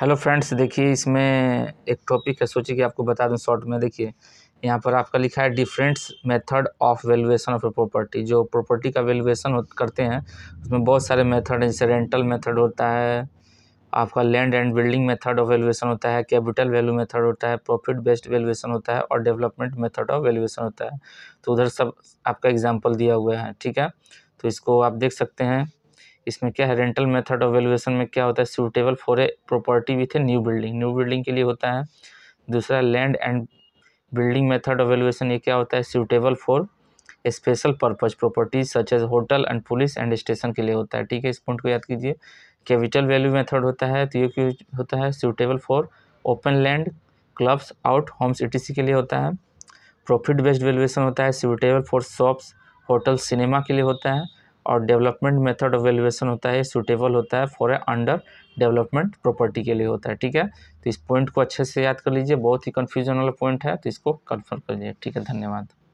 hello friends देखिए इसमें एक टॉपिक है सोचिए कि आपको बता दूं शॉर्ट में देखिए यहाँ पर आपका लिखा है differents method of valuation of property जो प्रॉपर्टी का वैल्यूएशन करते हैं उसमें बहुत सारे मेथड हैं जैसे रेंटल मेथड होता है आपका land and building method of valuation होता है कैपिटल वैल्यू मेथड होता है प्रॉफिट बेस्ड वैल्यूएशन होता है और डेवलपमेंट मेथड ऑफ वैल्यूएशन होता है तो उधर सब आपका एग्जाम्पल दिया हुआ है ठीक है तो इसको आप देख सकते हैं इसमें क्या है रेंटल मेथड ऑफ वैल्यूएशन में क्या होता है suitable for a property with a new building new building के लिए होता है दूसरा land and building method of valuation ये क्या होता है suitable for special purpose properties such as hotel and police and station के लिए होता है ठीक है इस पॉइंट को याद कीजिए कैपिटल वैल्यू मेथड होता है तो ये क्यों होता है suitable for open land clubs out homes ई के लिए होता है प्रॉफिट बेस्ड वैल्यूएशन होता है suitable for shops hotel cinema के लिए होता है और डेवलपमेंट मेथड ऑफ वेल्युएसन होता है सूटेबल होता है for a under development property के लिए होता है ठीक है तो इस पॉइंट को अच्छे से याद कर लीजिए बहुत ही कन्फ्यूजन वाला पॉइंट है तो इसको कन्फर्म कर लीजिए ठीक है धन्यवाद